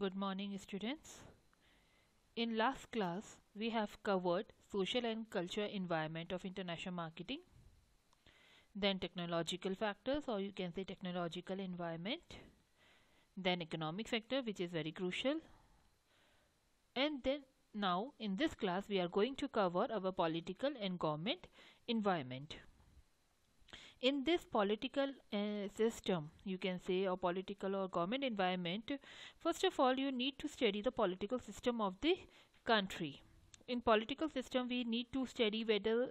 Good morning students. In last class, we have covered social and cultural environment of international marketing, then technological factors or you can say technological environment, then economic factor which is very crucial and then now in this class we are going to cover our political and government environment in this political uh, system you can say or political or government environment first of all you need to study the political system of the country in political system we need to study whether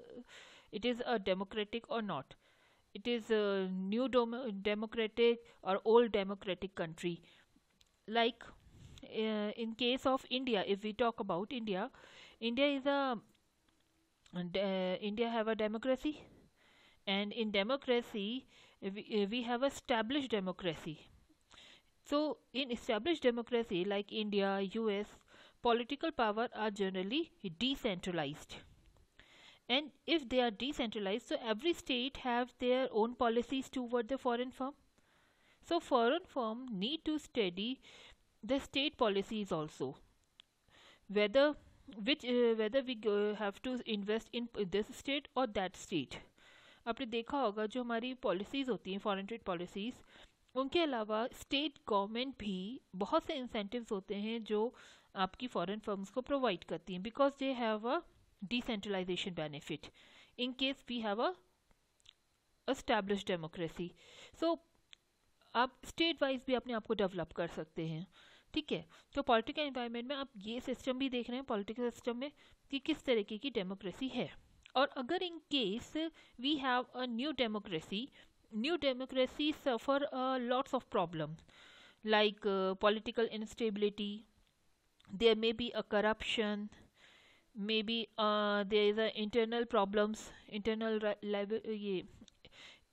it is a democratic or not it is a new democratic or old democratic country like uh, in case of india if we talk about india india is a uh, india have a democracy and in democracy we, we have established democracy so in established democracy like india us political power are generally decentralized and if they are decentralized so every state have their own policies toward the foreign firm so foreign firm need to study the state policies also whether which uh, whether we go, have to invest in this state or that state आपने देखा होगा जो हमारी policies होती हैं foreign trade policies उनके अलावा state government भी बहुत से इंसेंटिव्स होते हैं जो आपकी फॉरेन फर्म्स को प्रोवाइड करती हैं because they have a decentralization benefit in case we have establish democracy so आप स्टेट वाइज भी अपने आप को डेवलप कर सकते हैं ठीक है तो पॉलिटिकल एनवायरनमेंट में आप ये सिस्टम भी देख रहे हैं पॉलिटिकल सिस्टम में कि किस तरीके की डेमोक्रेसी है or agar in case we have a new democracy new democracies suffer uh, lots of problems like uh, political instability there may be a corruption maybe uh, there is a internal problems internal uh, yeah,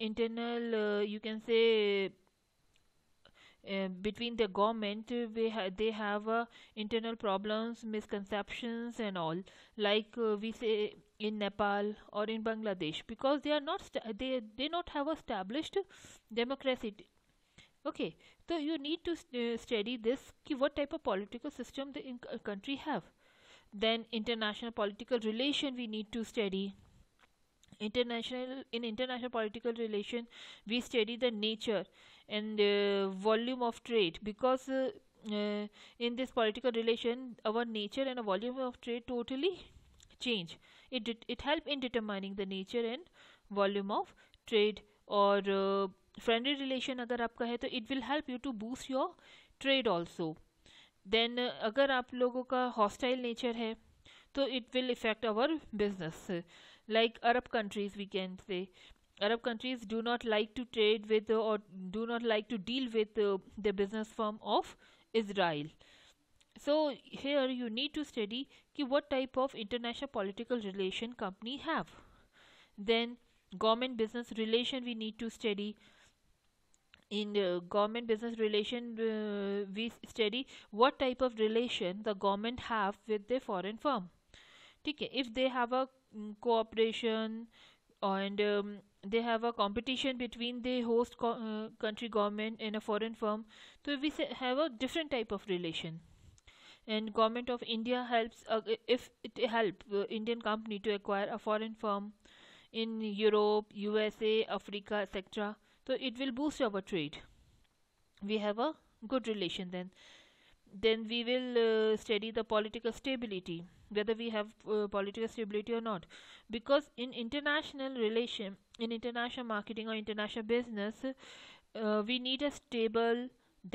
internal uh, you can say uh, between the government we ha they have internal problems misconceptions and all like we say in Nepal or in Bangladesh because they are not they they not have established democracy okay so you need to uh, study this ki what type of political system the in uh, country have then international political relation we need to study international in international political relation we study the nature and uh, volume of trade because uh, uh in this political relation our nature and volume of trade totally change it did, it help in determining the nature and volume of trade or uh, friendly relation agar aapka hai to it will help you to boost your trade also then uh, agar aap logo hostile it will affect our business like arab countries we can say arab countries do not like to trade with or do not like to deal with uh, the business firm of israel so here you need to study ki what type of international political relation company have then government business relation we need to study in uh, government business relation uh, we study what type of relation the government have with their foreign firm okay if they have a um, cooperation and um, they have a competition between the host co uh, country government and a foreign firm so we have a different type of relation and government of india helps uh, if it help uh, indian company to acquire a foreign firm in europe usa africa etc so it will boost our trade we have a good relation then then we will uh, study the political stability whether we have uh, political stability or not because in international relation in international marketing or international business uh, we need a stable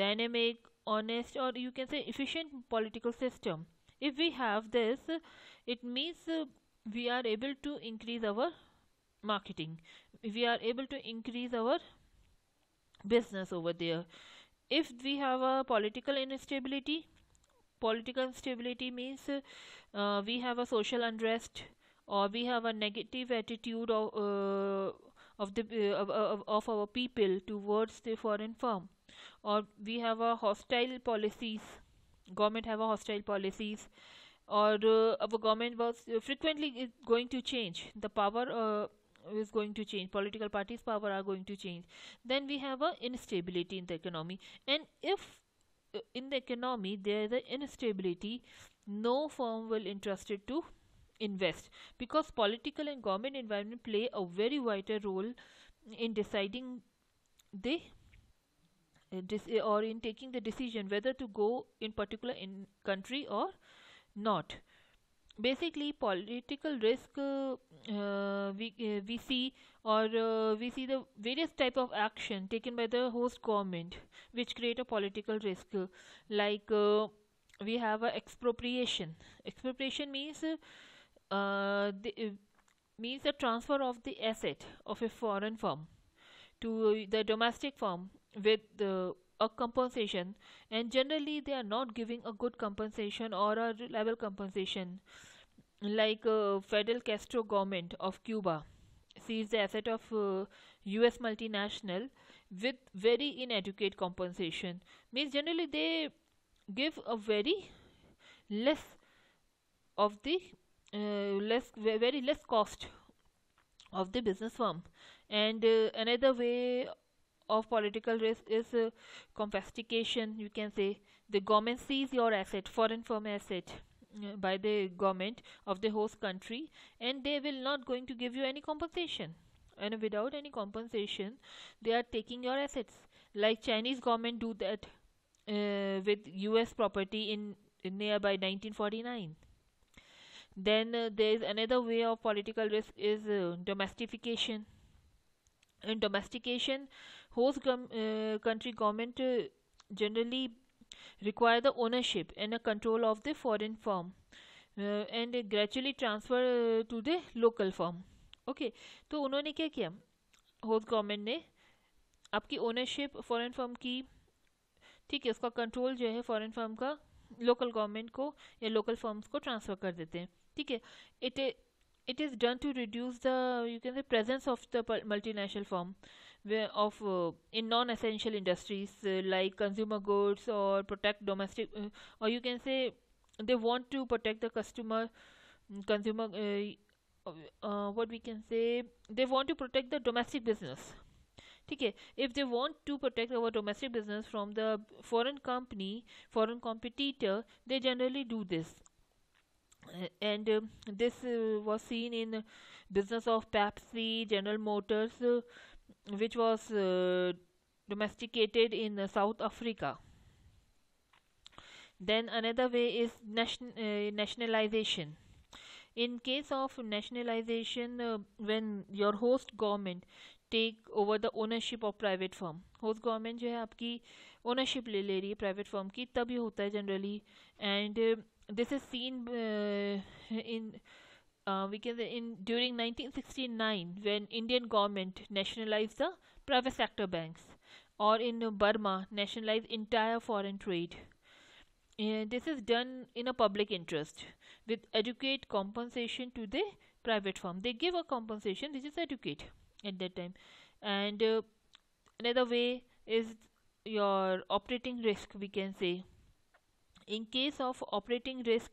dynamic honest or you can say efficient political system if we have this it means we are able to increase our marketing we are able to increase our business over there if we have a political instability political instability means uh, we have a social unrest or we have a negative attitude of, uh, of the uh, of, of our people towards the foreign firm or we have a hostile policies government have a hostile policies or uh, our government was frequently going to change the power uh, is going to change political parties power are going to change then we have a instability in the economy and if uh, in the economy there is an instability no firm will interested to invest because political and government environment play a very vital role in deciding the Eh, or in taking the decision whether to go in particular in country or not basically political risk uh, uh, we, uh, we see or uh, we see the various type of action taken by the host government which create a political risk like uh, we have expropriation expropriation means uh, the, eh, means the transfer of the asset of a foreign firm to the domestic firm with the, a compensation and generally they are not giving a good compensation or a reliable compensation like uh, Fidel Castro government of Cuba sees the asset of uh, US multinational with very inadequate compensation means generally they give a very less of the uh, less very less cost of the business firm and uh, another way of political risk is uh, confiscation you can say the government sees your asset foreign firm asset uh, by the government of the host country and they will not going to give you any compensation and without any compensation they are taking your assets like chinese government do that uh, with us property in, in nearby 1949 then uh, there is another way of political risk is uh, domestication and domestication host country uh, government generally require the ownership and a control of the foreign firm and uh, and transfer to the local local okay तो उन्होंने क्या किया host government ने आपकी ownership foreign firm की ठीक है उसका कंट्रोल जो है फॉरेन फर्म का लोकल गवर्नमेंट को या लोकल फॉर्म्स को ट्रांसफ़र कर देते हैं ठीक है it it is done to reduce the you can say presence of the multinational form of uh, in non-essential industries uh, like consumer goods or protect domestic uh, or you can say they want to protect the customer mm, consumer uh, uh, what we can say they want to protect the domestic business if they want to protect our domestic business from the foreign company foreign competitor they generally do this do uh, and uh, this uh, was seen in business of Pepsi, General Motors, uh, which was uh, domesticated in uh, South Africa. Then another way is uh, nationalization. In case of nationalization, when your host government take over the ownership of private firm, host government जो है आपकी ownership ले ले रही private firm की तब ये होता है generally and this is seen in uh, we can say in during 1969 when Indian government nationalized the private sector banks or in Burma nationalized entire foreign trade. Uh, this is done in a public interest with adequate compensation to the private firm. They give a compensation which is adequate at that time. And uh, another way is your operating risk, we can say. In case of operating risk,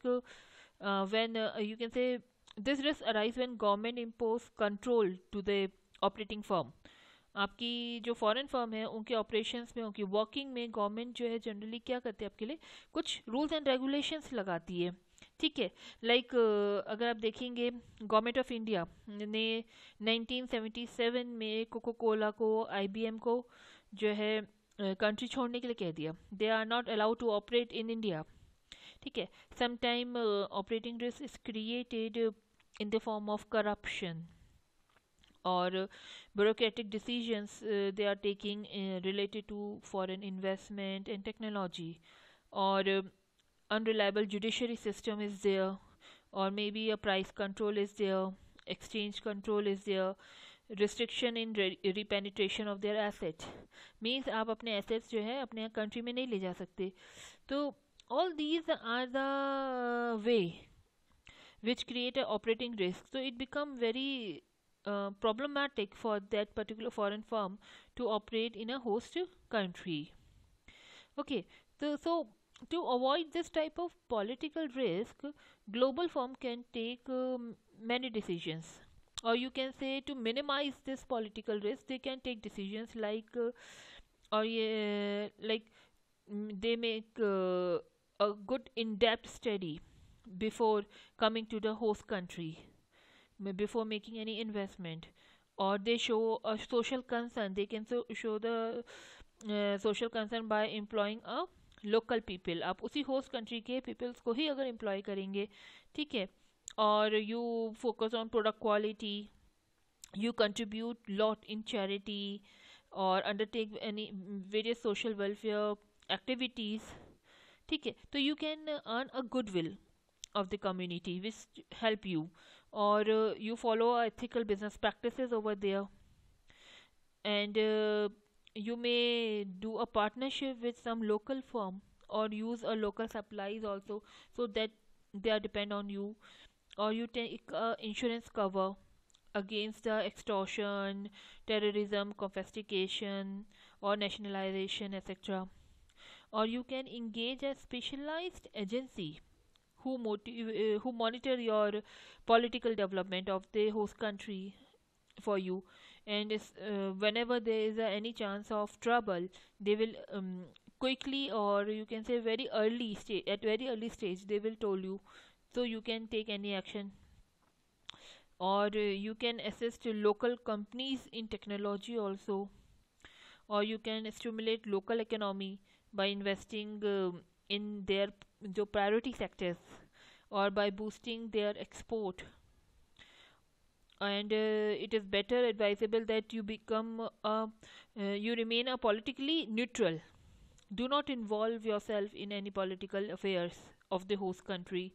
uh, when uh, you can say this risk arise when government impose control to the operating firm आपकी जो foreign firm है उनके operations में उनकी working में government जो है generally क्या करती है आपके लिए कुछ रूल्स एंड रेगुलेशंस लगाती है ठीक है लाइक अगर आप देखेंगे गवर्नमेंट ऑफ इंडिया ने 1977 में कोको कोला को आईबीएम को जो है कंट्री छोड़ने के लिए कह दिया they are not allowed to operate in India ठीक है sometime operating risk is created in the form of corruption और bureaucratic decisions they are taking related to foreign investment and technology और unreliable judiciary system is there और may be a price control is there exchange control is there restriction in repatriation of their asset means आप अपने assets जो है अपने country में नहीं ले जा सकते तो all these are the way which create a operating risk so it become very uh, problematic for that particular foreign firm to operate in a host country okay so, so to avoid this type of political risk global firm can take um, many decisions or you can say to minimize this political risk they can take decisions like uh, or uh, like mm, they make uh, a good in-depth study before coming to the host country, before making any investment, or they show a social concern. They can show the uh, social concern by employing a local people. आप उसी host country के peoples को ही अगर employ करेंगे, ठीक है? Or you focus on product quality, you contribute lot in charity, or undertake any mm, various social welfare activities. ठीक है, तो you can earn a goodwill of the community which help you or uh, you follow ethical business practices over there and uh, you may do a partnership with some local firm or use a local supplies also so that they are depend on you or you take uh, insurance cover against the extortion terrorism confiscation or nationalization etc or you can engage a specialized agency who, motiv- uh, who monitor your political development of the host country for you and uh, whenever there is uh, any chance of trouble they will um, quickly or you can say very early stage at very early stage they will tell you so you can take any action or uh, you can assist local companies in technology also or you can stimulate local economy by investing um, in their jo priority sectors or by boosting their export and uh, it is better advisable that you become a, uh, you remain a politically neutral do not involve yourself in any political affairs of the host country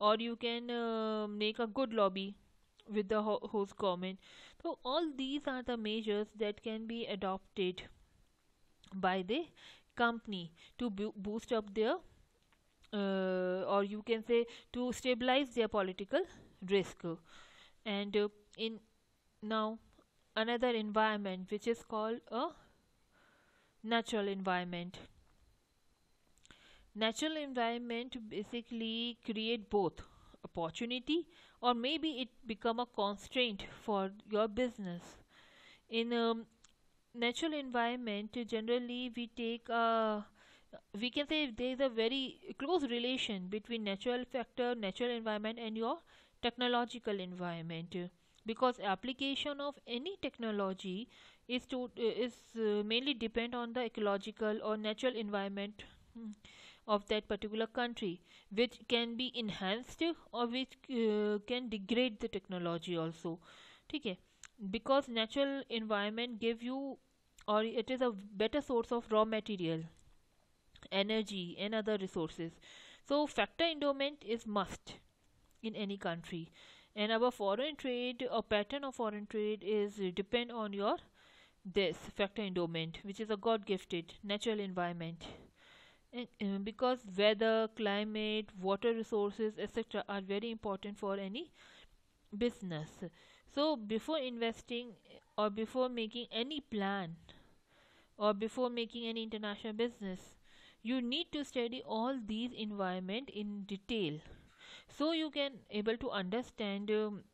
or you can uh, make a good lobby with the host government so all these are the measures that can be adopted by the company to bo boost up their uh, or you can say to stabilize their political risk and uh, in now another environment which is called a natural environment natural environment basically create both opportunity or maybe it become a constraint for your business in um, natural environment generally we take we can say there is a very close relation between natural factor natural environment and your technological environment because application of any technology is to is uh, mainly depend on the ecological or natural environment hmm, of that particular country which can be enhanced or which uh, can degrade the technology also Okay because natural environment give you or it is a better source of raw material energy and other resources so factor endowment is must in any country and our foreign trade or pattern of foreign trade is depend on your this factor endowment which is a god gifted natural environment and because weather climate water resources etc are very important for any business so, before investing uh, or before making any plan or before making any international business, you need to study all these environment in detail so you can able to understand um,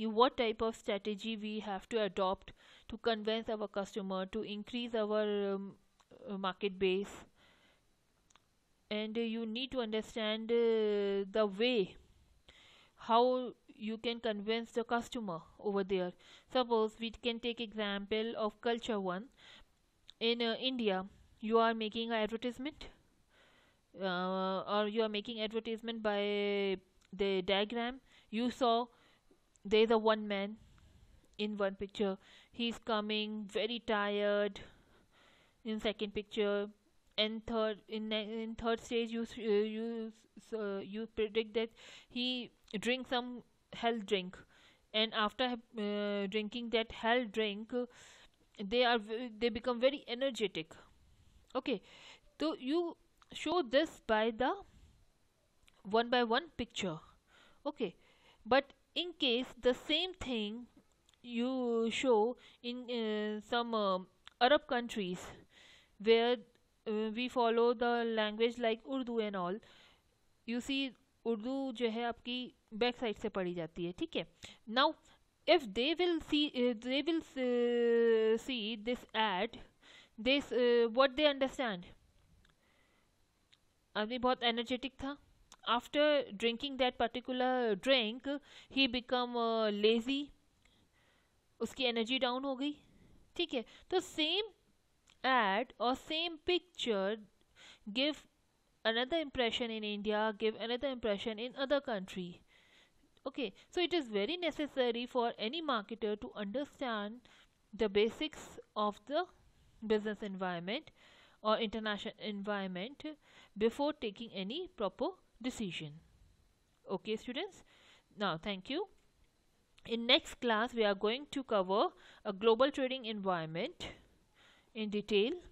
what type of strategy we have to adopt to convince our customer to increase our um, uh, market base and uh, you need to understand uh, the way how you can convince the customer over there suppose we can take example of culture one in uh, india you are making an advertisement uh, or you are making advertisement by the diagram you saw there is a one man in one picture he is coming very tired in second picture and third in in third stage you uh, you uh, you predict that he drinks some Health drink and after uh, drinking that health drink they are they become very energetic okay so you show this by the one by one picture okay but in case the same thing you show in uh, some uh, arab countries where uh, we follow the language like urdu and all you see Urdu जो है आपकी back side से पढ़ी जाती है ठीक है now if they will see they will see this ad this what they understand आदमी बहुत एनर्जेटिक था after drinking that particular drink he become lazy उसकी एनर्जी डाउन हो गई ठीक है तो सेम एड और same picture give another impression in India, give another impression in other country. Okay, so it is very necessary for any marketer to understand the basics of the business environment or international environment before taking any proper decision. Okay, students. Now, thank you. In next class, we are going to cover a global trading environment in detail.